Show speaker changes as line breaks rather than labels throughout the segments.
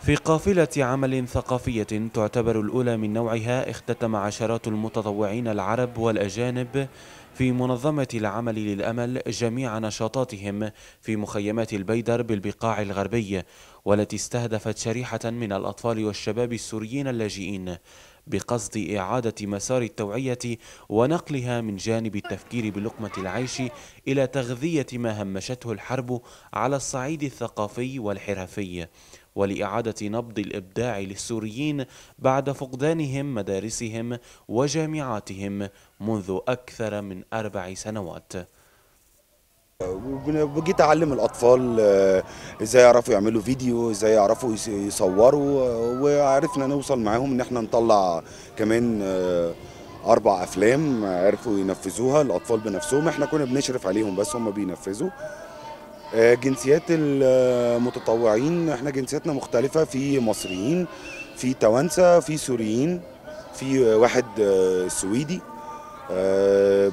في قافلة عمل ثقافية تعتبر الأولى من نوعها اختتم عشرات المتطوعين العرب والأجانب في منظمة العمل للأمل جميع نشاطاتهم في مخيمات البيدر بالبقاع الغربي والتي استهدفت شريحة من الأطفال والشباب السوريين اللاجئين بقصد إعادة مسار التوعية ونقلها من جانب التفكير بلقمة العيش إلى تغذية ما همشته الحرب على الصعيد الثقافي والحرفي ولإعادة نبض الإبداع للسوريين بعد فقدانهم مدارسهم وجامعاتهم منذ أكثر من أربع سنوات
بقيت اعلم الاطفال آه، ازاي يعرفوا يعملوا فيديو ازاي يعرفوا يصوروا آه، وعرفنا نوصل معاهم ان احنا نطلع كمان آه، اربع افلام عرفوا ينفذوها الاطفال بنفسهم احنا كنا بنشرف عليهم بس هم بينفذوا آه، جنسيات المتطوعين احنا جنسياتنا مختلفة في مصريين في توانسة في سوريين في واحد آه، سويدي آه،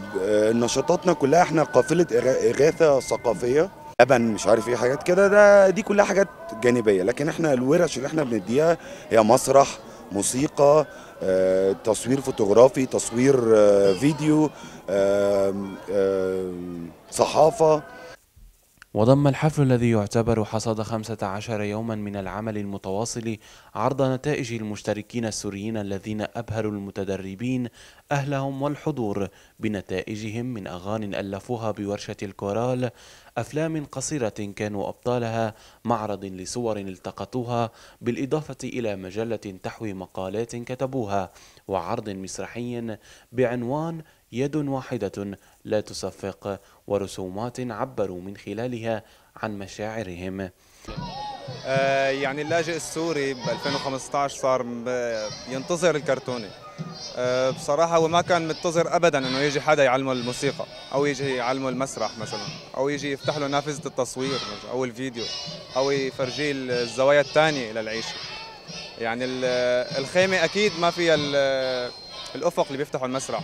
نشاطاتنا كلها احنا قافلة إغاثة ثقافية لبن مش عارف ايه حاجات كده ده دي كلها حاجات جانبية لكن احنا الورش اللي احنا بنديها هي مسرح موسيقى تصوير فوتوغرافي تصوير فيديو صحافة
وضم الحفل الذي يعتبر حصد 15 يوما من العمل المتواصل عرض نتائج المشتركين السوريين الذين أبهروا المتدربين أهلهم والحضور بنتائجهم من أغان ألفوها بورشة الكورال أفلام قصيرة كانوا أبطالها معرض لصور التقطوها بالإضافة إلى مجلة تحوي مقالات كتبوها وعرض مسرحي بعنوان يد واحدة لا تصفق ورسومات عبروا من خلالها عن مشاعرهم
آه، يعني اللاجئ السوري ب 2015 صار ينتظر الكرتونه آه، بصراحة هو ما كان منتظر أبدا أنه يجي حدا يعلمه الموسيقى أو يجي يعلمه المسرح مثلا أو يجي يفتح له نافذة التصوير أو الفيديو أو يفرجيه الزوايا الثانية للعيشة يعني الخيمة أكيد ما فيها الأفق اللي بيفتحه المسرح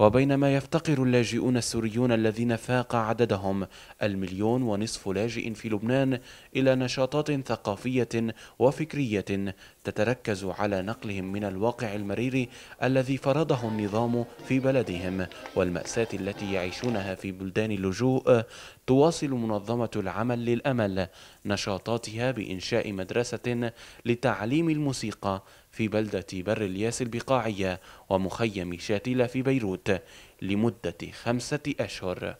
وبينما يفتقر اللاجئون السوريون الذين فاق عددهم المليون ونصف لاجئ في لبنان إلى نشاطات ثقافية وفكرية تتركز على نقلهم من الواقع المرير الذي فرضه النظام في بلدهم والمأساة التي يعيشونها في بلدان اللجوء تواصل منظمة العمل للأمل نشاطاتها بإنشاء مدرسة لتعليم الموسيقى في بلدة بر الياس البقاعية ومخيم شاتيلا في بيروت لمدة خمسة أشهر